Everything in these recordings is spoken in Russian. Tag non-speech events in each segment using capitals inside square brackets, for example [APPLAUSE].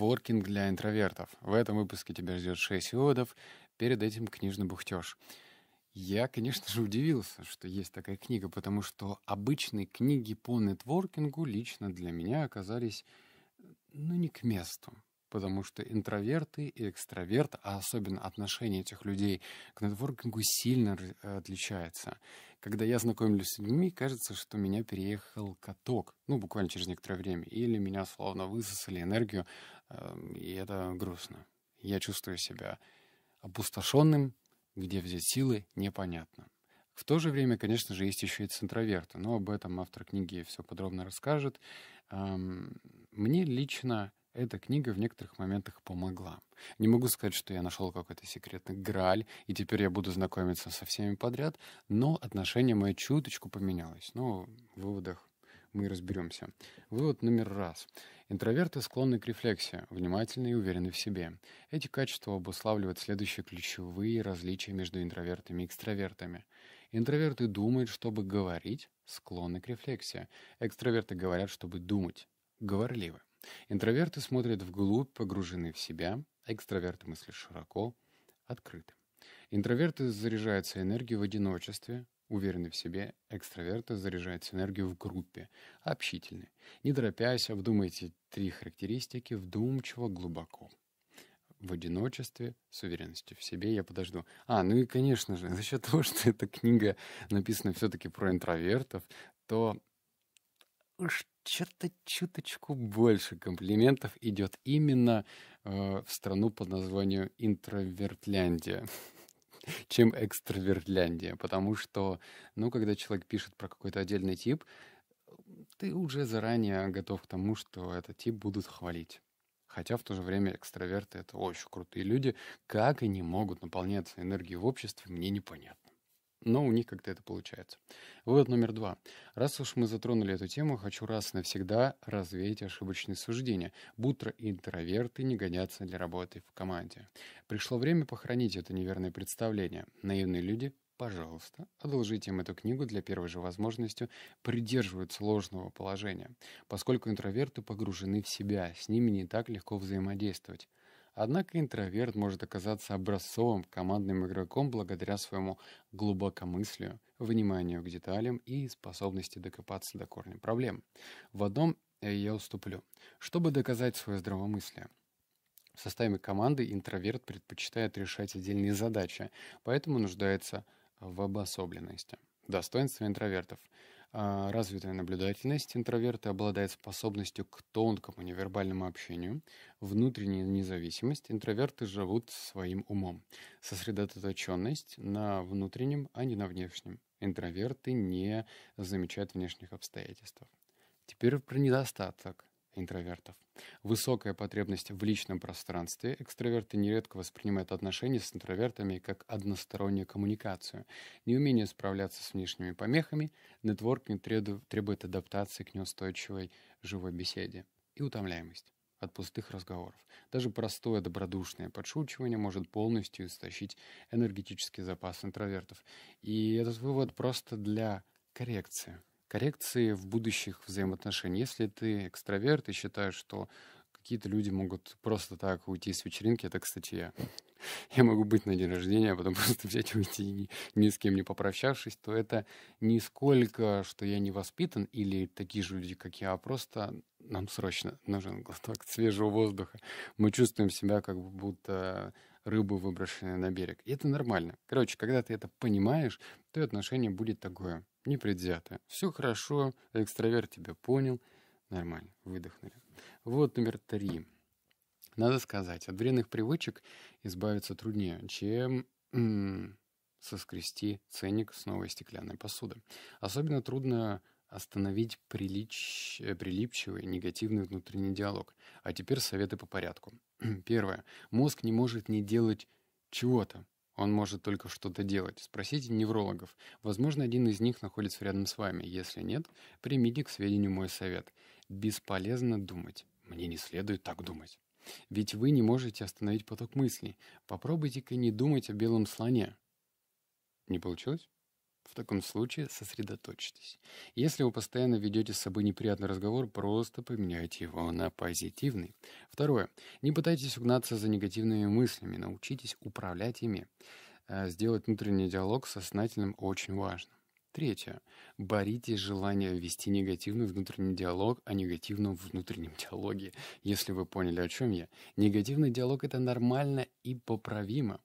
нетворкинг для интровертов. В этом выпуске тебя ждет 6 выводов, перед этим книжный бухтеж. Я, конечно же, удивился, что есть такая книга, потому что обычные книги по нетворкингу лично для меня оказались, ну, не к месту. Потому что интроверты и экстраверты, а особенно отношение этих людей к нетворкингу сильно э, отличается. Когда я знакомлюсь с людьми, кажется, что меня переехал каток, ну, буквально через некоторое время, или меня словно высосали энергию Эм, и это грустно. Я чувствую себя опустошенным, где взять силы, непонятно. В то же время, конечно же, есть еще и центроверты, но об этом автор книги все подробно расскажет. Эм, мне лично эта книга в некоторых моментах помогла. Не могу сказать, что я нашел какой-то секретный граль, и теперь я буду знакомиться со всеми подряд, но отношение мое чуточку поменялось. Но ну, в выводах мы разберемся. Вывод номер раз. Интроверты склонны к рефлексии, внимательны и уверены в себе. Эти качества обуславливают следующие ключевые различия между интровертами и экстравертами. Интроверты думают, чтобы говорить, склонны к рефлексии. Экстраверты говорят, чтобы думать, говорливы. Интроверты смотрят вглубь, погружены в себя, экстраверты мыслят широко, открыты. Интроверты заряжаются энергией в одиночестве, Уверенный в себе, экстраверты заряжают энергию в группе, общительны. Не торопясь, а вдумайте три характеристики вдумчиво, глубоко. В одиночестве, с уверенностью в себе я подожду. А, ну и, конечно же, [LAUGHS] за счет того, что эта книга написана все-таки про интровертов, то уж что-то чуточку больше комплиментов идет именно э, в страну под названием Интровертляндия. [LAUGHS] [LAUGHS] чем экстраверляндия. Потому что, ну, когда человек пишет про какой-то отдельный тип, ты уже заранее готов к тому, что этот тип будут хвалить. Хотя в то же время экстраверты — это очень крутые люди. Как они могут наполняться энергией в обществе, мне непонятно но у них как-то это получается. Вывод номер два. Раз уж мы затронули эту тему, хочу раз и навсегда развеять ошибочные суждения. Будто интроверты не годятся для работы в команде. Пришло время похоронить это неверное представление. Наивные люди пожалуйста, одолжите им эту книгу для первой же возможности, придерживать сложного положения, поскольку интроверты погружены в себя, с ними не так легко взаимодействовать. Однако интроверт может оказаться образцовым командным игроком благодаря своему глубокомыслию, вниманию к деталям и способности докопаться до корня проблем. В одном я уступлю. Чтобы доказать свое здравомыслие, в составе команды интроверт предпочитает решать отдельные задачи, поэтому нуждается в обособленности. Достоинство интровертов – а, развитая наблюдательность. Интроверты обладают способностью к тонкому невербальному общению. Внутренняя независимость. Интроверты живут своим умом. Сосредоточенность на внутреннем, а не на внешнем. Интроверты не замечают внешних обстоятельств. Теперь про недостаток интровертов. Высокая потребность в личном пространстве. Экстраверты нередко воспринимают отношения с интровертами как одностороннюю коммуникацию. Неумение справляться с внешними помехами, нетворкинг требует адаптации к неустойчивой живой беседе и утомляемость от пустых разговоров. Даже простое добродушное подшучивание может полностью истощить энергетический запас интровертов. И этот вывод просто для коррекции – коррекции в будущих взаимоотношениях. Если ты экстраверт и считаешь, что какие-то люди могут просто так уйти с вечеринки, это, кстати, я. [LAUGHS] Я могу быть на день рождения, а потом [LAUGHS] просто взять и уйти, ни, ни с кем не попрощавшись, то это не сколько, что я не воспитан или такие же люди, как я, а просто нам срочно нужен глоток свежего воздуха. Мы чувствуем себя как будто рыбу, выброшенную на берег. И это нормально. Короче, когда ты это понимаешь, то отношение будет такое, непредвзятое. Все хорошо, экстраверт тебя понял. Нормально, выдохнули. Вот номер три. Надо сказать, от вредных привычек избавиться труднее, чем соскрести ценник с новой стеклянной посуды. Особенно трудно остановить прилич... прилипчивый негативный внутренний диалог. А теперь советы по порядку. [CLEARS THROAT] Первое. Мозг не может не делать чего-то. Он может только что-то делать. Спросите неврологов. Возможно, один из них находится рядом с вами. Если нет, примите к сведению мой совет. Бесполезно думать. Мне не следует так думать. Ведь вы не можете остановить поток мыслей. Попробуйте-ка не думать о белом слоне. Не получилось? В таком случае сосредоточьтесь. Если вы постоянно ведете с собой неприятный разговор, просто поменяйте его на позитивный. Второе. Не пытайтесь угнаться за негативными мыслями, научитесь управлять ими. Э, сделать внутренний диалог со сознательным очень важно. Третье. боритесь желание вести негативный внутренний диалог о а негативном внутреннем диалоге. Если вы поняли, о чем я. Негативный диалог — это нормально и поправимо.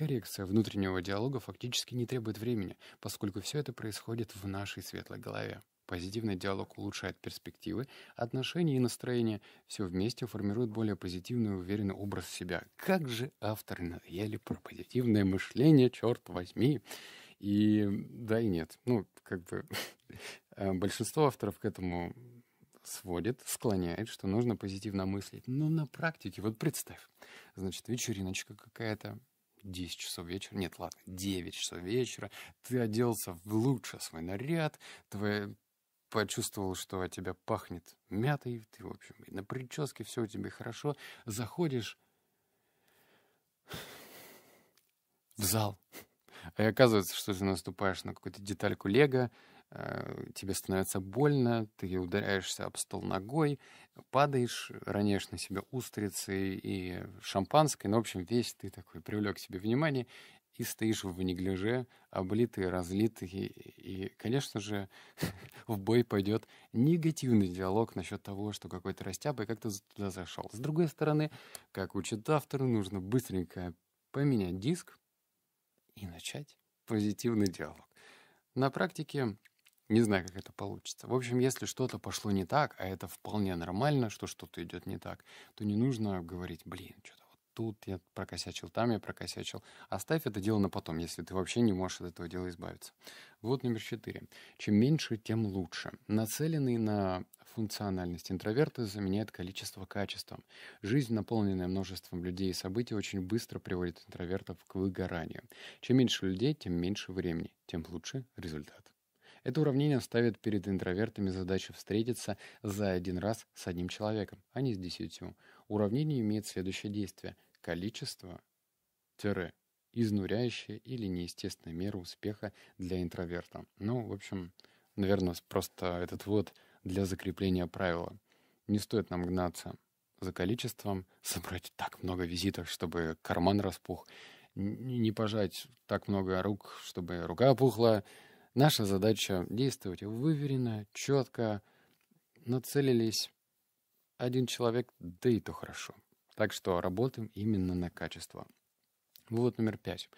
Коррекция внутреннего диалога фактически не требует времени, поскольку все это происходит в нашей светлой голове. Позитивный диалог улучшает перспективы, отношения и настроение. Все вместе формирует более позитивный и уверенный образ себя. Как же авторы надоели про позитивное мышление, черт возьми. И да и нет. Ну, как бы [LAUGHS] э, большинство авторов к этому сводит, склоняет, что нужно позитивно мыслить. Но на практике, вот представь, значит, вечериночка какая-то, 10 часов вечера, нет, ладно, 9 часов вечера, ты оделся в лучший свой наряд, твоя почувствовал, что от тебя пахнет мятой, ты, в общем, на прическе все у тебя хорошо, заходишь в зал, а [LAUGHS] оказывается, что ты наступаешь на какую-то детальку лего, Э, тебе становится больно, ты ударяешься об стол ногой, падаешь, роняешь на себя устрицы и шампанское. Ну, в общем, весь ты такой привлек себе внимание и стоишь в неглиже, облитый, разлитый. И, конечно же, [LAUGHS] в бой пойдет негативный диалог насчет того, что какой-то растяпа как то туда зашел. С другой стороны, как учит авторы, нужно быстренько поменять диск и начать позитивный диалог. На практике не знаю, как это получится. В общем, если что-то пошло не так, а это вполне нормально, что что-то идет не так, то не нужно говорить, блин, что-то вот тут я прокосячил, там я прокосячил. Оставь это дело на потом, если ты вообще не можешь от этого дела избавиться. Вот номер четыре. Чем меньше, тем лучше. Нацеленный на функциональность интроверта заменяет количество качеством. Жизнь, наполненная множеством людей и событий, очень быстро приводит интровертов к выгоранию. Чем меньше людей, тем меньше времени, тем лучше результат. Это уравнение ставит перед интровертами задачу встретиться за один раз с одним человеком, а не с десятью. Уравнение имеет следующее действие. Количество тире изнуряющая или неестественная мера успеха для интроверта. Ну, в общем, наверное, просто этот вот для закрепления правила. Не стоит нам гнаться за количеством, [LAUGHS] собрать так много визитов, чтобы карман распух, не пожать так много рук, чтобы рука опухла, Наша задача действовать выверенно, четко, нацелились один человек, да и то хорошо. Так что работаем именно на качество. Вывод номер пять.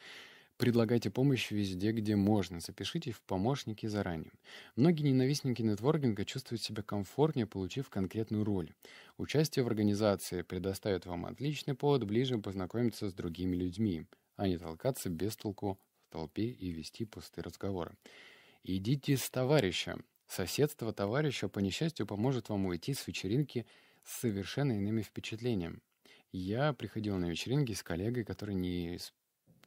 Предлагайте помощь везде, где можно. Запишите в помощники заранее. Многие ненавистники нетворкинга чувствуют себя комфортнее, получив конкретную роль. Участие в организации предоставит вам отличный повод ближе познакомиться с другими людьми, а не толкаться без толку толпе и вести пустые разговоры. «Идите с товарищем. Соседство товарища, по несчастью, поможет вам уйти с вечеринки с совершенно иными впечатлениями. Я приходил на вечеринки с коллегой, который не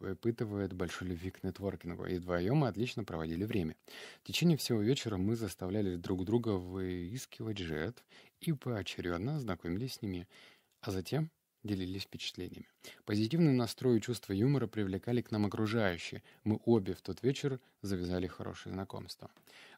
испытывает большой любви к нетворкингу, и вдвоем мы отлично проводили время. В течение всего вечера мы заставляли друг друга выискивать жертв и поочередно знакомились с ними, а затем делились впечатлениями. Позитивный настрой и чувство юмора привлекали к нам окружающие. Мы обе в тот вечер завязали хорошее знакомство.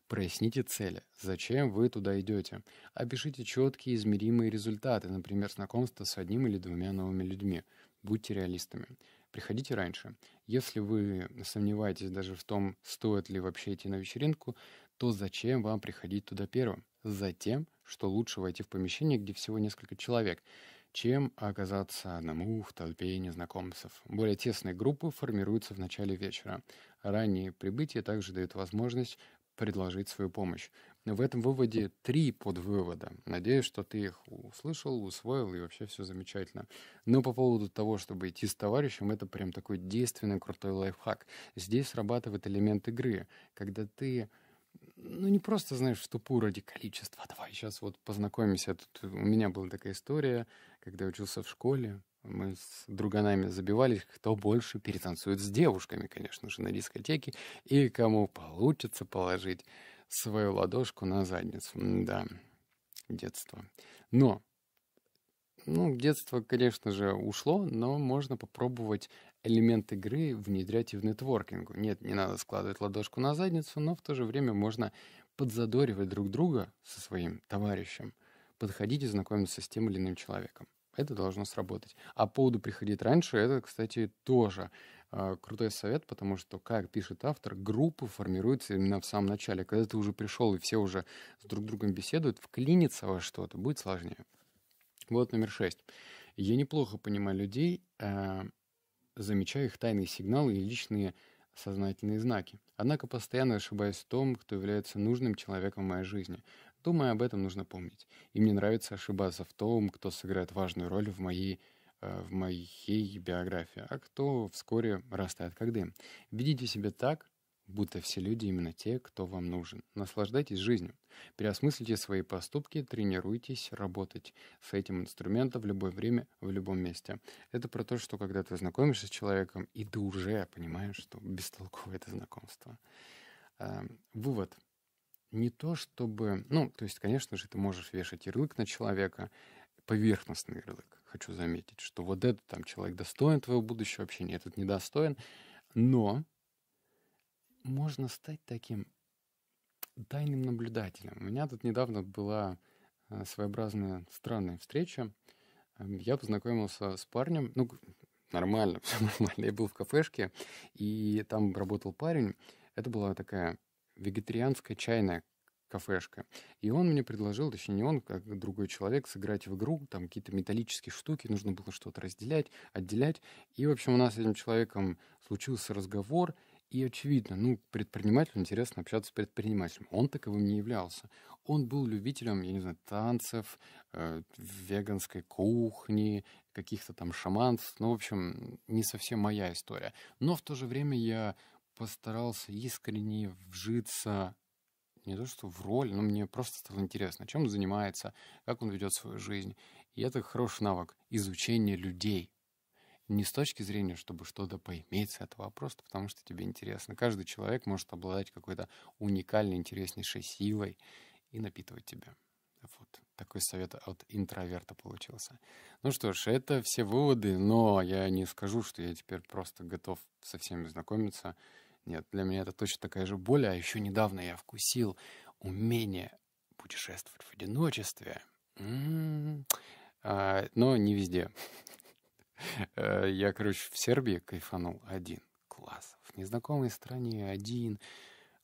Проясните цели. Зачем вы туда идете? Опишите четкие измеримые результаты, например, знакомство с одним или двумя новыми людьми. Будьте реалистами. Приходите раньше. Если вы сомневаетесь даже в том, стоит ли вообще идти на вечеринку, то зачем вам приходить туда первым? Затем, что лучше войти в помещение, где всего несколько человек – чем оказаться одному в толпе незнакомцев. Более тесные группы формируются в начале вечера. Ранние прибытия также дают возможность предложить свою помощь. В этом выводе три подвывода. Надеюсь, что ты их услышал, усвоил и вообще все замечательно. Но по поводу того, чтобы идти с товарищем, это прям такой действенный крутой лайфхак. Здесь срабатывает элемент игры, когда ты ну, не просто, знаешь, в тупую ради количества. Давай сейчас вот познакомимся. Тут у меня была такая история, когда я учился в школе. Мы с друганами забивались, кто больше перетанцует с девушками, конечно же, на дискотеке, и кому получится положить свою ладошку на задницу. Да, детство. Но ну, детство, конечно же, ушло, но можно попробовать элемент игры внедрять и в нетворкингу. Нет, не надо складывать ладошку на задницу, но в то же время можно подзадоривать друг друга со своим товарищем, подходить и знакомиться с тем или иным человеком. Это должно сработать. А поводу приходить раньше, это, кстати, тоже э, крутой совет, потому что, как пишет автор, группы формируются именно в самом начале. Когда ты уже пришел и все уже с друг другом беседуют, вклиниться во что-то будет сложнее. Вот номер шесть. Я неплохо понимаю людей, э, замечая их тайные сигналы и личные сознательные знаки. Однако постоянно ошибаюсь в том, кто является нужным человеком в моей жизни. Думаю об этом, нужно помнить. И мне нравится ошибаться в том, кто сыграет важную роль в моей э, в моей биографии, а кто вскоре растает как дым. Ведите себя так, будто все люди именно те, кто вам нужен. Наслаждайтесь жизнью, переосмыслите свои поступки, тренируйтесь работать с этим инструментом в любое время, в любом месте. Это про то, что когда ты знакомишься с человеком, и ты уже понимаешь, что бестолковое это знакомство. А, вывод. Не то чтобы... Ну, то есть, конечно же, ты можешь вешать ярлык на человека, поверхностный ярлык. Хочу заметить, что вот этот там человек достоин твоего будущего общения, этот недостоин. Но можно стать таким тайным наблюдателем. У меня тут недавно была э, своеобразная странная встреча. Эм, я познакомился с парнем, ну, нормально, [LAUGHS] все нормально. Я был в кафешке, и там работал парень. Это была такая вегетарианская чайная кафешка. И он мне предложил, точнее не он, как другой человек, сыграть в игру, там какие-то металлические штуки, нужно было что-то разделять, отделять. И, в общем, у нас с этим человеком случился разговор, и очевидно, ну, предпринимателю интересно общаться с предпринимателем. Он таковым не являлся. Он был любителем, я не знаю, танцев, э, веганской кухни, каких-то там шаманств. Ну, в общем, не совсем моя история. Но в то же время я постарался искренне вжиться не то что в роль, но мне просто стало интересно, чем он занимается, как он ведет свою жизнь. И это хороший навык изучения людей, не с точки зрения, чтобы что-то поиметь с этого, а просто потому что тебе интересно. Каждый человек может обладать какой-то уникальной, интереснейшей силой и напитывать тебя. Вот такой совет от интроверта получился. Ну что ж, это все выводы, но я не скажу, что я теперь просто готов со всеми знакомиться. Нет, для меня это точно такая же боль, а еще недавно я вкусил умение путешествовать в одиночестве. М м-м. -м -м. А, но не везде. Э, я, короче, в Сербии кайфанул один. Класс. В незнакомой стране один.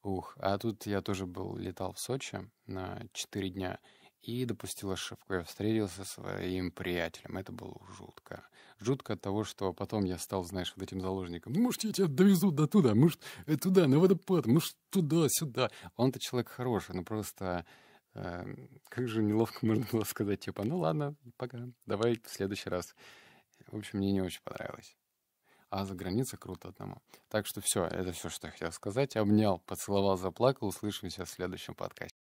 Ух. А тут я тоже был, летал в Сочи на 4 дня и допустил ошибку. Я встретился со своим приятелем. Это было жутко. Жутко от того, что потом я стал, знаешь, вот этим заложником. Ну, может, я тебя довезу до туда, может, э, туда, на водопад, может, туда, сюда. Он-то человек хороший, но ну, просто... Э, как же неловко можно было сказать, типа, ну ладно, пока, давай в следующий раз. В общем, мне не очень понравилось. А за границей круто одному. Так что все, это все, что я хотел сказать. Обнял, поцеловал, заплакал. Услышимся в следующем подкасте.